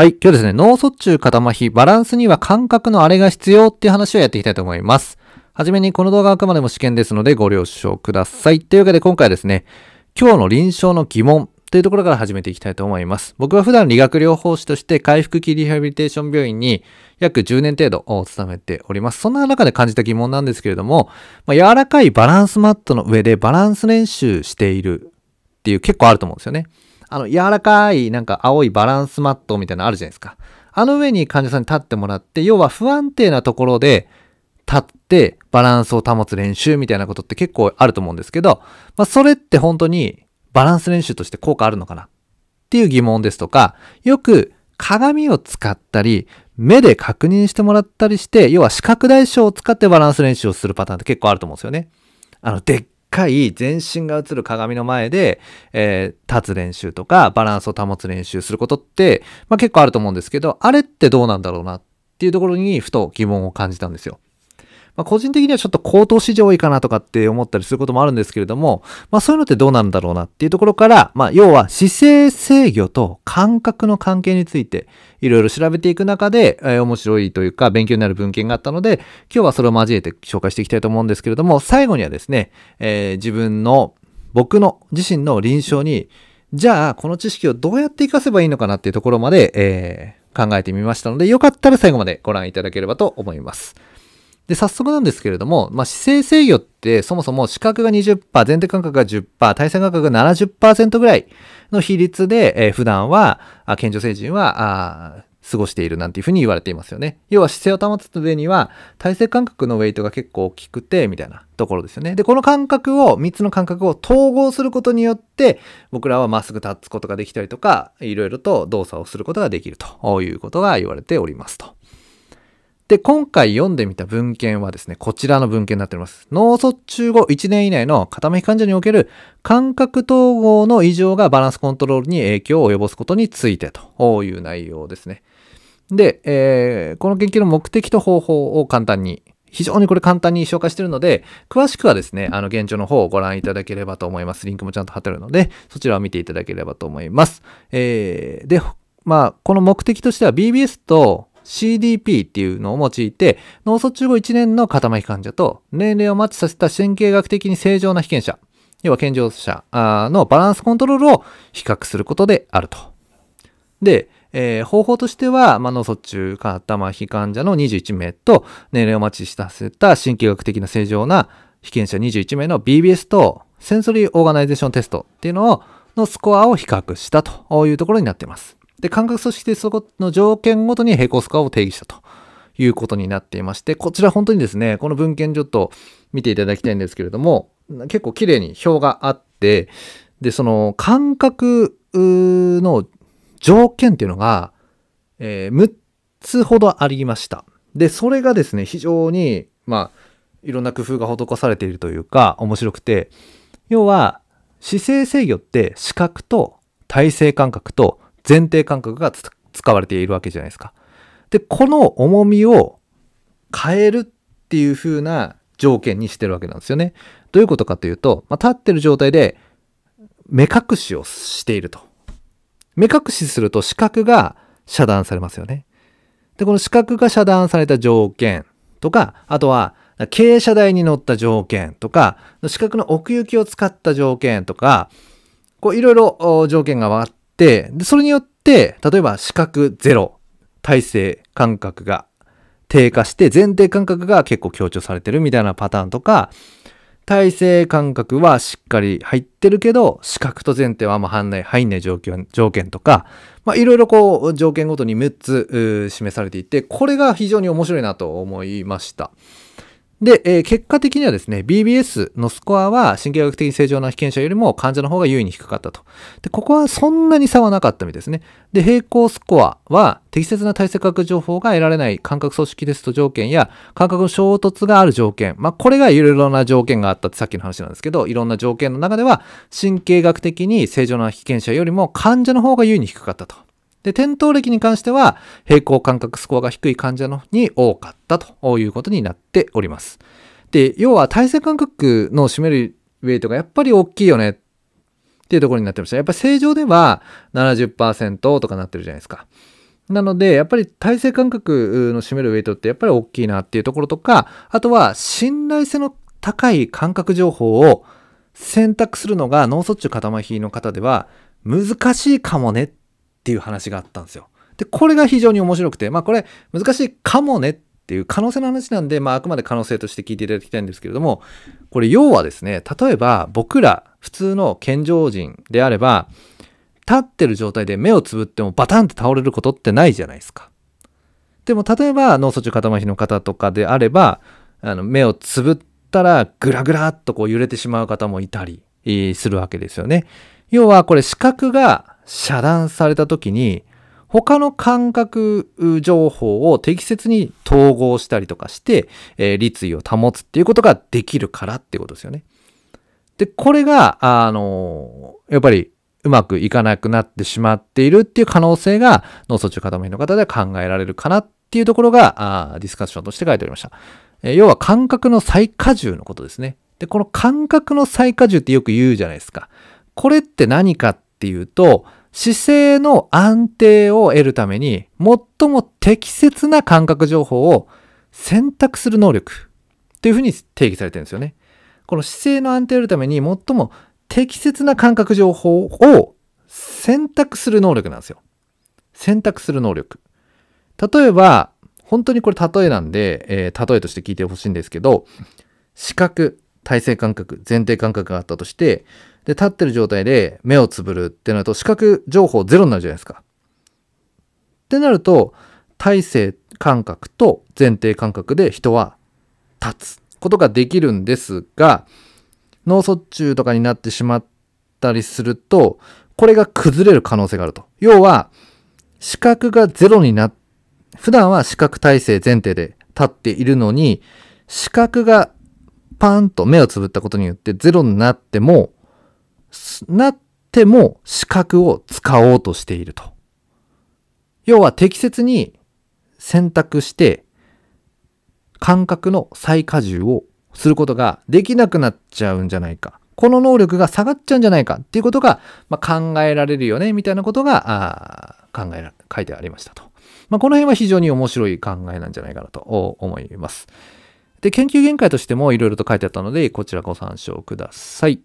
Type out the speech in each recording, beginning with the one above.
はい、今日ですね、脳卒中肩麻痺、バランスには感覚のあれが必要っていう話をやっていきたいと思います。はじめにこの動画はあくまでも試験ですのでご了承ください。というわけで今回はですね、今日の臨床の疑問というところから始めていきたいと思います。僕は普段理学療法士として回復期リハビリテーション病院に約10年程度を務めております。そんな中で感じた疑問なんですけれども、まあ、柔らかいバランスマットの上でバランス練習しているっていう結構あると思うんですよね。あの、柔らかい、なんか青いバランスマットみたいなのあるじゃないですか。あの上に患者さんに立ってもらって、要は不安定なところで立ってバランスを保つ練習みたいなことって結構あると思うんですけど、まあ、それって本当にバランス練習として効果あるのかなっていう疑問ですとか、よく鏡を使ったり、目で確認してもらったりして、要は視覚代償を使ってバランス練習をするパターンって結構あると思うんですよね。あの、でっ回全身が映る鏡の前で、えー、立つ練習とかバランスを保つ練習することって、まあ、結構あると思うんですけど、あれってどうなんだろうなっていうところにふと疑問を感じたんですよ。まあ、個人的にはちょっと高騰市場多いかなとかって思ったりすることもあるんですけれども、まあそういうのってどうなんだろうなっていうところから、まあ要は姿勢制御と感覚の関係についていろいろ調べていく中で、えー、面白いというか勉強になる文献があったので、今日はそれを交えて紹介していきたいと思うんですけれども、最後にはですね、えー、自分の、僕の自身の臨床に、じゃあこの知識をどうやって活かせばいいのかなっていうところまで、えー、考えてみましたので、よかったら最後までご覧いただければと思います。で、早速なんですけれども、まあ、姿勢制御ってそもそも視覚が20%、前提感覚が10%、体制感覚が70%ぐらいの比率で、えー、普段は、健常成人は、あ過ごしているなんていうふうに言われていますよね。要は姿勢を保つ上には体勢感覚のウェイトが結構大きくてみたいなところですよね。で、この感覚を、3つの感覚を統合することによって僕らはまっすぐ立つことができたりとか、いろいろと動作をすることができるということが言われておりますと。で、今回読んでみた文献はですね、こちらの文献になっております。脳卒中後1年以内の傾き患者における感覚統合の異常がバランスコントロールに影響を及ぼすことについてという内容ですね。で、えー、この研究の目的と方法を簡単に、非常にこれ簡単に紹介してるので、詳しくはですね、あの、現状の方をご覧いただければと思います。リンクもちゃんと貼ってあるので、そちらを見ていただければと思います。えー、で、まあ、この目的としては BBS と CDP っていうのを用いて、脳卒中後1年の塊患者と、年齢をマッチさせた神経学的に正常な被験者、要は健常者のバランスコントロールを比較することであると。で、えー、方法としては、まあ、脳卒中肩麻痺患者の21名と、年齢をマッチさせた神経学的な正常な被験者21名の BBS と、センソリーオーガナイゼーションテストっていうのを、のスコアを比較したというところになっています。で、感覚組織でそこの条件ごとに平行スコアを定義したということになっていまして、こちら本当にですね、この文献ちょっと見ていただきたいんですけれども、結構綺麗に表があって、で、その感覚の条件っていうのが、えー、6つほどありました。で、それがですね、非常に、まあ、いろんな工夫が施されているというか、面白くて、要は、姿勢制御って視覚と体勢感覚と前提感覚が使われているわけじゃないですか。で、この重みを変えるっていう風な条件にしてるわけなんですよね。どういうことかというと、まあ、立ってる状態で目隠しをしていると。目隠しすると視覚が遮断されますよね。で、この視覚が遮断された条件とか、あとは傾斜台に乗った条件とか、視覚の奥行きを使った条件とか、こういろいろ条件が分かっ、でそれによって、例えば視覚ゼロ、体勢感覚が低下して、前提感覚が結構強調されてるみたいなパターンとか、体勢感覚はしっかり入ってるけど、視覚と前提はあんま入んない、入んない条件、条件とか、まいろいろこう条件ごとに6つ示されていて、これが非常に面白いなと思いました。で、えー、結果的にはですね、BBS のスコアは神経学的に正常な被験者よりも患者の方が優位に低かったと。で、ここはそんなに差はなかったみたいですね。で、平行スコアは適切な体制学情報が得られない感覚組織テスト条件や感覚の衝突がある条件。まあ、これがいろいろな条件があったってさっきの話なんですけど、いろんな条件の中では神経学的に正常な被験者よりも患者の方が優位に低かったと。で、転倒歴に関しては、平行感覚スコアが低い患者のに多かったということになっております。で、要は体制感覚の占めるウェイトがやっぱり大きいよねっていうところになってました。やっぱり正常では70%とかなってるじゃないですか。なので、やっぱり体制感覚の占めるウェイトってやっぱり大きいなっていうところとか、あとは信頼性の高い感覚情報を選択するのが脳卒中肩麻痺の方では難しいかもねっっていう話があったんですよ。で、これが非常に面白くて、まあこれ難しいかもねっていう可能性の話なんで、まああくまで可能性として聞いていただきたいんですけれども、これ要はですね、例えば僕ら普通の健常人であれば、立ってる状態で目をつぶってもバタンって倒れることってないじゃないですか。でも例えば脳卒中肩麻痺の方とかであれば、あの目をつぶったらグラグラっとこう揺れてしまう方もいたりするわけですよね。要はこれ視覚が遮断された時に他の感覚情報を適切に統合したりとかして、えー、立位を保つっていうことができるからってことですよね。で、これが、あのー、やっぱりうまくいかなくなってしまっているっていう可能性が脳卒中傾いの方では考えられるかなっていうところがあディスカッションとして書いておりました。えー、要は感覚の再荷重のことですね。で、この感覚の再荷重ってよく言うじゃないですか。これって何かってっていうと、姿勢の安定を得るために、最も適切な感覚情報を選択する能力っていうふうに定義されてるんですよね。この姿勢の安定を得るために、最も適切な感覚情報を選択する能力なんですよ。選択する能力。例えば、本当にこれ例えなんで、えー、例えとして聞いてほしいんですけど、視覚、体制感覚、前提感覚があったとして、で、立ってる状態で目をつぶるってなると、視覚情報ゼロになるじゃないですか。ってなると、体勢感覚と前提感覚で人は立つことができるんですが、脳卒中とかになってしまったりすると、これが崩れる可能性があると。要は、視覚がゼロになっ、普段は視覚体制前提で立っているのに、視覚がパーンと目をつぶったことによってゼロになっても、なっても資格を使おうとしていると。要は適切に選択して感覚の再荷重をすることができなくなっちゃうんじゃないか。この能力が下がっちゃうんじゃないかっていうことが、まあ、考えられるよねみたいなことがあ考えら書いてありましたと。まあ、この辺は非常に面白い考えなんじゃないかなと思います。で、研究限界としてもいろいろと書いてあったので、こちらご参照ください。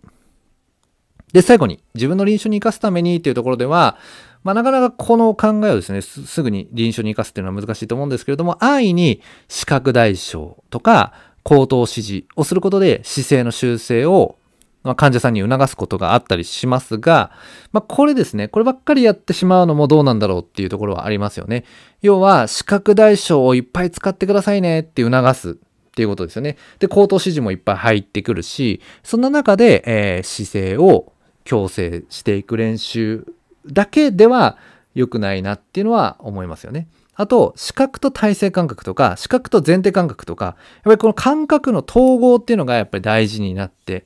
で、最後に、自分の臨床に生かすためにっていうところでは、まあ、なかなかこの考えをですねす、ぐに臨床に生かすっていうのは難しいと思うんですけれども、安易に視覚代償とか、口頭指示をすることで姿勢の修正をま患者さんに促すことがあったりしますが、まあ、これですね、こればっかりやってしまうのもどうなんだろうっていうところはありますよね。要は、視覚代償をいっぱい使ってくださいねって促すっていうことですよね。で、口頭指示もいっぱい入ってくるし、そんな中で、えー、姿勢を強制していく練習だけでは良くないなっていうのは思いますよね。あと、視覚と体制感覚とか、視覚と前提感覚とか、やっぱりこの感覚の統合っていうのがやっぱり大事になって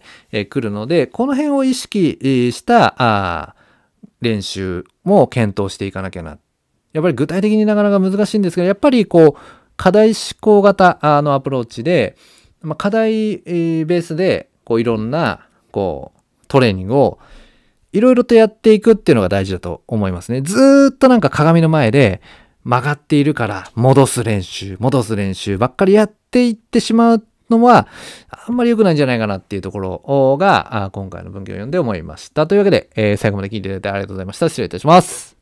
くるので、この辺を意識した練習も検討していかなきゃな。やっぱり具体的になかなか難しいんですけど、やっぱりこう、課題思考型のアプローチで、ま課題ベースで、こういろんな、こう、トレーニングをいろいろとやっていくっていうのが大事だと思いますね。ずっとなんか鏡の前で曲がっているから戻す練習、戻す練習ばっかりやっていってしまうのはあんまり良くないんじゃないかなっていうところが今回の文献を読んで思いました。というわけで、えー、最後まで聞いていただいてありがとうございました。失礼いたします。